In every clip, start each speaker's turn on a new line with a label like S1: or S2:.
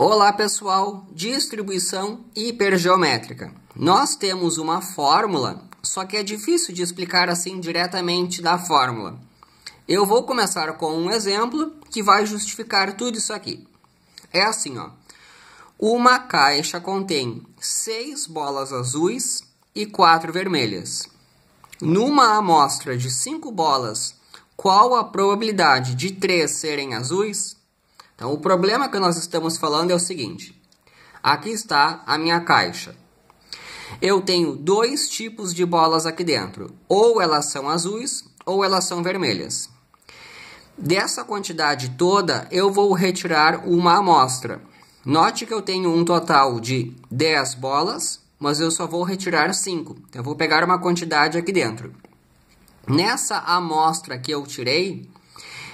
S1: Olá pessoal, distribuição hipergeométrica. Nós temos uma fórmula, só que é difícil de explicar assim diretamente da fórmula. Eu vou começar com um exemplo que vai justificar tudo isso aqui. É assim, ó. Uma caixa contém seis bolas azuis e quatro vermelhas. Numa amostra de cinco bolas, qual a probabilidade de três serem azuis então, o problema que nós estamos falando é o seguinte: aqui está a minha caixa. Eu tenho dois tipos de bolas aqui dentro, ou elas são azuis ou elas são vermelhas. Dessa quantidade toda, eu vou retirar uma amostra. Note que eu tenho um total de 10 bolas, mas eu só vou retirar 5. Então, eu vou pegar uma quantidade aqui dentro. Nessa amostra que eu tirei,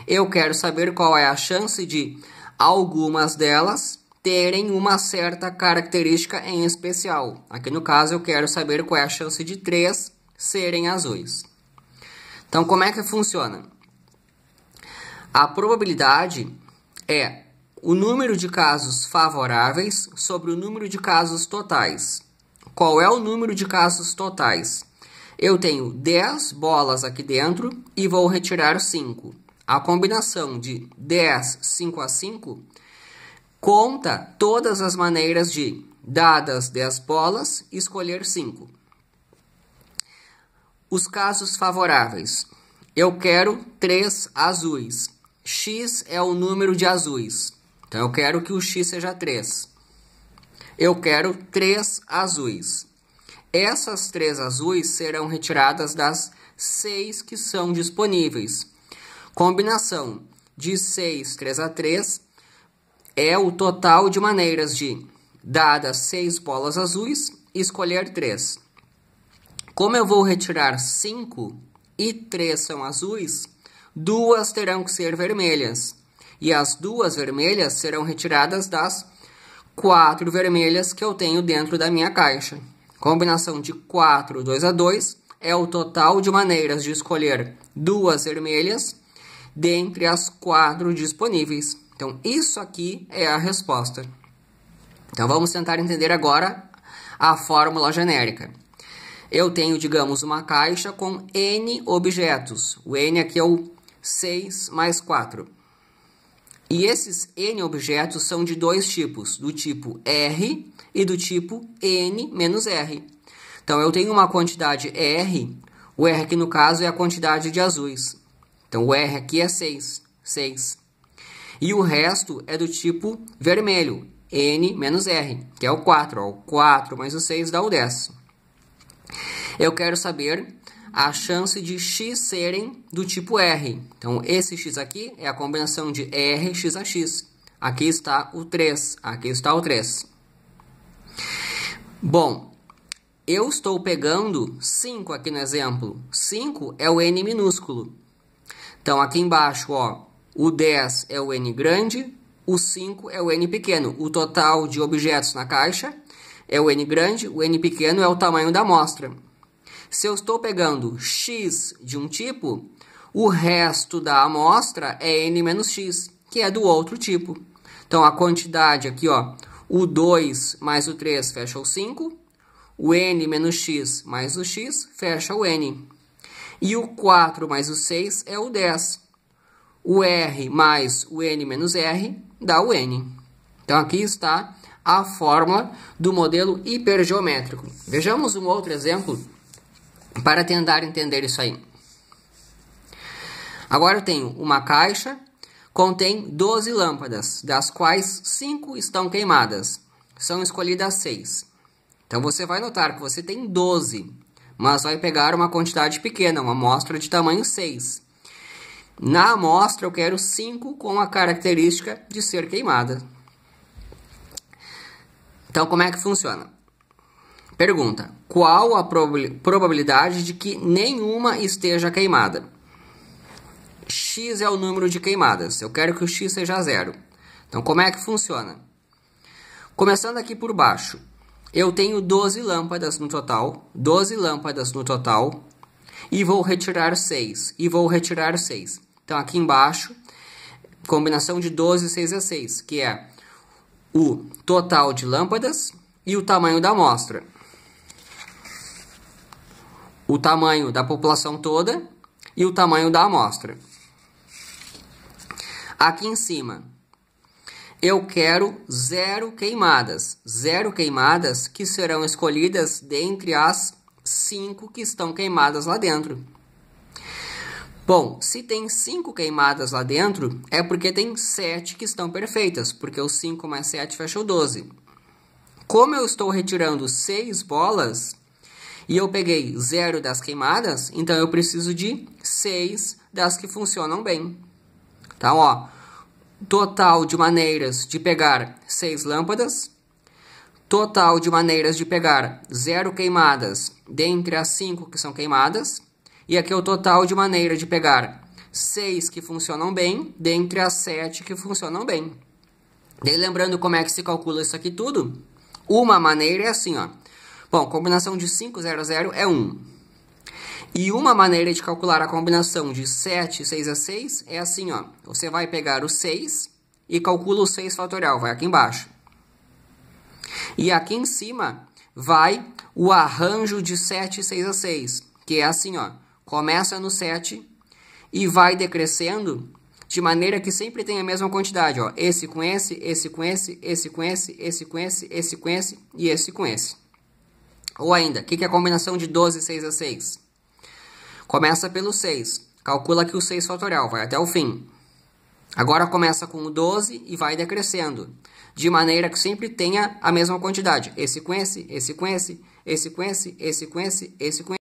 S1: eu quero saber qual é a chance de algumas delas terem uma certa característica em especial. Aqui no caso eu quero saber qual é a chance de três serem azuis. Então como é que funciona? A probabilidade é o número de casos favoráveis sobre o número de casos totais. Qual é o número de casos totais? Eu tenho 10 bolas aqui dentro e vou retirar 5. A combinação de 10, 5 a 5 conta todas as maneiras de, dadas 10 bolas, escolher 5. Os casos favoráveis. Eu quero 3 azuis. X é o número de azuis. Então eu quero que o X seja 3. Eu quero 3 azuis. Essas 3 azuis serão retiradas das 6 que são disponíveis. Combinação de 6, 3 a 3 é o total de maneiras de, dadas 6 bolas azuis, escolher 3. Como eu vou retirar 5 e 3 são azuis, duas terão que ser vermelhas. E as duas vermelhas serão retiradas das 4 vermelhas que eu tenho dentro da minha caixa. Combinação de 4, 2 a 2 é o total de maneiras de escolher duas vermelhas dentre as quatro disponíveis. Então, isso aqui é a resposta. Então, vamos tentar entender agora a fórmula genérica. Eu tenho, digamos, uma caixa com n objetos. O n aqui é o 6 mais 4. E esses n objetos são de dois tipos, do tipo R e do tipo n menos R. Então, eu tenho uma quantidade R, o R aqui no caso é a quantidade de azuis. Então o R aqui é 6, 6. E o resto é do tipo vermelho, N menos R, que é o 4. Ó. O 4 mais o 6 dá o 10. Eu quero saber a chance de x serem do tipo R. Então, esse x aqui é a combinação de R, x a x. Aqui está o 3, aqui está o 3. Bom, eu estou pegando 5 aqui no exemplo. 5 é o n minúsculo. Então aqui embaixo, ó, o 10 é o n grande, o 5 é o n pequeno. O total de objetos na caixa é o n grande, o n pequeno é o tamanho da amostra. Se eu estou pegando x de um tipo, o resto da amostra é n menos x, que é do outro tipo. Então a quantidade aqui, ó, o 2 mais o 3 fecha o 5, o n menos x mais o x fecha o n. E o 4 mais o 6 é o 10. O R mais o N menos R dá o N. Então, aqui está a fórmula do modelo hipergeométrico. Vejamos um outro exemplo para tentar entender isso aí. Agora eu tenho uma caixa, contém 12 lâmpadas, das quais 5 estão queimadas. São escolhidas 6. Então você vai notar que você tem 12 lâmpadas mas vai pegar uma quantidade pequena, uma amostra de tamanho 6. Na amostra eu quero 5 com a característica de ser queimada. Então como é que funciona? Pergunta: qual a probabilidade de que nenhuma esteja queimada? X é o número de queimadas. Eu quero que o X seja zero. Então como é que funciona? Começando aqui por baixo, eu tenho 12 lâmpadas no total, 12 lâmpadas no total, e vou retirar 6, e vou retirar 6. Então, aqui embaixo, combinação de 12, 6 a 6, que é o total de lâmpadas e o tamanho da amostra. O tamanho da população toda e o tamanho da amostra. Aqui em cima, eu quero zero queimadas. Zero queimadas que serão escolhidas dentre as cinco que estão queimadas lá dentro. Bom, se tem cinco queimadas lá dentro, é porque tem sete que estão perfeitas, porque o 5 mais 7 fechou 12. Como eu estou retirando seis bolas e eu peguei zero das queimadas, então eu preciso de seis das que funcionam bem. Então, ó, total de maneiras de pegar 6 lâmpadas, total de maneiras de pegar 0 queimadas dentre as 5 que são queimadas, e aqui é o total de maneira de pegar 6 que funcionam bem dentre as 7 que funcionam bem. E lembrando como é que se calcula isso aqui tudo, uma maneira é assim, ó. Bom, combinação de 5, 0, 0 é 1. E uma maneira de calcular a combinação de 7 6 a 6 é assim, ó. Você vai pegar o 6 e calcula o 6 fatorial, vai aqui embaixo. E aqui em cima vai o arranjo de 7 6 a 6, que é assim, ó. Começa no 7 e vai decrescendo de maneira que sempre tem a mesma quantidade, ó. Esse com esse, esse com esse, esse com esse, esse com esse, esse com esse e esse com esse. Ou ainda, o que, que é a combinação de 12 6 a 6? Começa pelo 6. Calcula que o 6 fatorial vai até o fim. Agora começa com o 12 e vai decrescendo, de maneira que sempre tenha a mesma quantidade. Esse com esse, esse com esse, esse com esse, esse com esse, esse com esse.